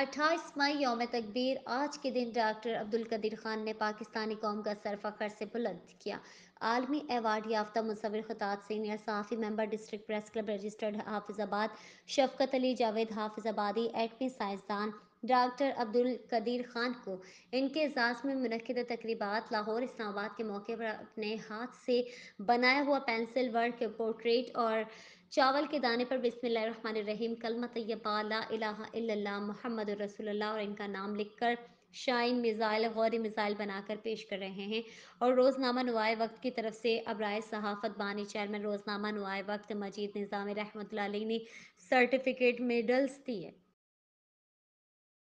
अट्ठाईस मई योम तकबीर आज के दिन डॉक्टर अब्दुल कदीर खान ने पाकिस्तानी कौम का सर फ़खर से बुलंद किया आलमी एवार्ड याफ्ता मुसविर खतात सीनियर सहाफ़ी member district press club registered Hafizabad Shafqat Ali Javed Hafizabadi एटमी साइंसदान डॉक्टर अब्दुल कदीर खान को इनके एजाज में मनद तकरीबात लाहौर इस्लामाबाद के मौके पर अपने हाथ से बनाया हुआ पेंसिल वर्क पोर्ट्रेट और चावल के दाने पर बिस्मिल्लाम कलमा तय्यबा ला मोहम्मद रसोल्ला और इनका नाम लिखकर शाइन मिज़ाइल गौरी मिज़ाइल बनाकर पेश कर रहे हैं और रोज़नामा नवाए वक्त की तरफ से अब्राय सहाफ़त बानी चेयरमैन रोज़नामा नवाए वक्त मजीद निज़ाम रहमत ने सर्टिफिकेट मेडल्स दिए